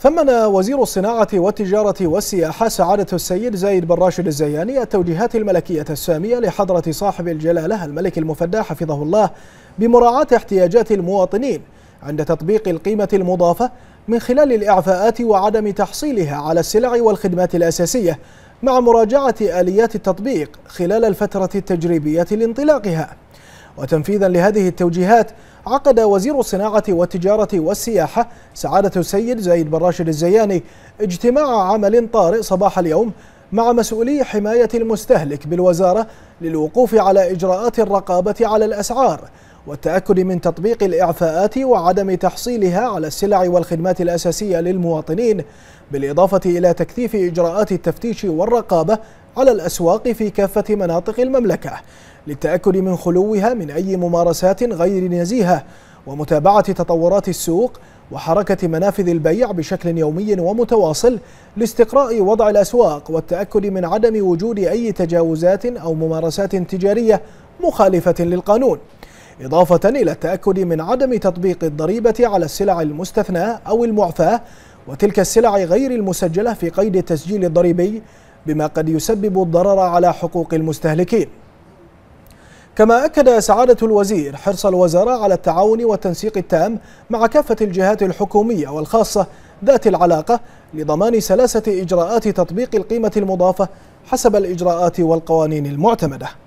ثمن وزير الصناعة والتجارة والسياحة سعادة السيد زايد بن راشد الزياني التوجيهات الملكية السامية لحضرة صاحب الجلالة الملك المفدى حفظه الله بمراعاة احتياجات المواطنين عند تطبيق القيمة المضافة من خلال الإعفاءات وعدم تحصيلها على السلع والخدمات الأساسية مع مراجعة آليات التطبيق خلال الفترة التجريبية لانطلاقها وتنفيذا لهذه التوجيهات عقد وزير الصناعة والتجارة والسياحة سعادة السيد زايد بن راشد الزياني اجتماع عمل طارئ صباح اليوم مع مسؤولي حماية المستهلك بالوزارة للوقوف على إجراءات الرقابة على الأسعار والتأكد من تطبيق الإعفاءات وعدم تحصيلها على السلع والخدمات الأساسية للمواطنين بالإضافة إلى تكثيف إجراءات التفتيش والرقابة على الأسواق في كافة مناطق المملكة للتأكد من خلوها من أي ممارسات غير نزيهة ومتابعة تطورات السوق وحركة منافذ البيع بشكل يومي ومتواصل لاستقراء وضع الأسواق والتأكد من عدم وجود أي تجاوزات أو ممارسات تجارية مخالفة للقانون إضافة إلى التأكد من عدم تطبيق الضريبة على السلع المستثناة أو المعفاة وتلك السلع غير المسجلة في قيد التسجيل الضريبي بما قد يسبب الضرر على حقوق المستهلكين كما أكد سعادة الوزير حرص الوزارة على التعاون والتنسيق التام مع كافة الجهات الحكومية والخاصة ذات العلاقة لضمان سلاسة إجراءات تطبيق القيمة المضافة حسب الإجراءات والقوانين المعتمدة